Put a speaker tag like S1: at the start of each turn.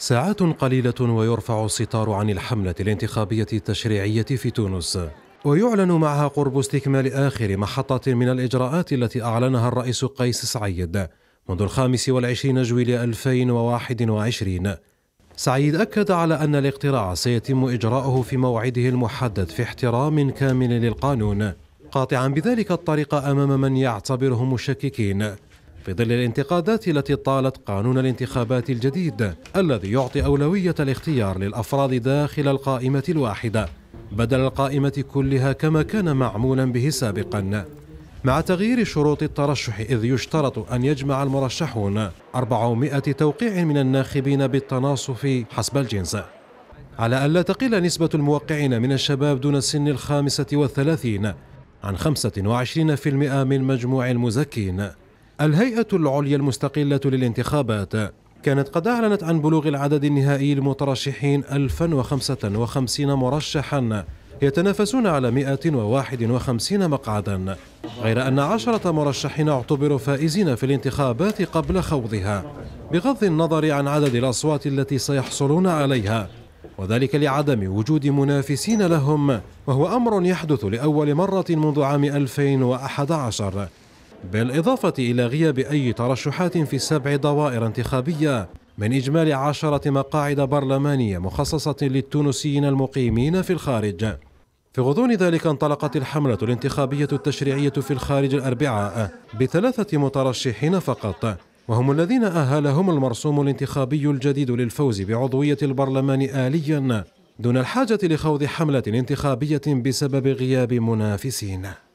S1: ساعات قليلة ويرفع الستار عن الحملة الانتخابية التشريعية في تونس ويعلن معها قرب استكمال آخر محطة من الإجراءات التي أعلنها الرئيس قيس سعيد منذ الخامس والعشرين جويلية 2021 سعيد أكد على أن الاقتراع سيتم إجراؤه في موعده المحدد في احترام كامل للقانون قاطعا بذلك الطريق أمام من يعتبرهم مشككين في ظل الانتقادات التي طالت قانون الانتخابات الجديد الذي يعطي أولوية الاختيار للأفراد داخل القائمة الواحدة بدل القائمة كلها كما كان معمولا به سابقا مع تغيير شروط الترشح إذ يشترط أن يجمع المرشحون 400 توقيع من الناخبين بالتناصف حسب الجنس على ألا تقل نسبة الموقعين من الشباب دون سن الخامسة والثلاثين عن 25% من مجموع المزكين الهيئة العليا المستقلة للانتخابات كانت قد أعلنت عن بلوغ العدد النهائي المترشحين 1055 مرشحا يتنافسون على 151 مقعدا غير أن عشرة مرشحين اعتبروا فائزين في الانتخابات قبل خوضها بغض النظر عن عدد الأصوات التي سيحصلون عليها وذلك لعدم وجود منافسين لهم وهو أمر يحدث لأول مرة منذ عام 2011 بالإضافة إلى غياب أي ترشحات في سبع دوائر انتخابية من إجمالي عشرة مقاعد برلمانية مخصصة للتونسيين المقيمين في الخارج في غضون ذلك انطلقت الحملة الانتخابية التشريعية في الخارج الأربعاء بثلاثة مترشحين فقط وهم الذين أهلهم المرسوم الانتخابي الجديد للفوز بعضوية البرلمان آليا دون الحاجة لخوض حملة انتخابية بسبب غياب منافسين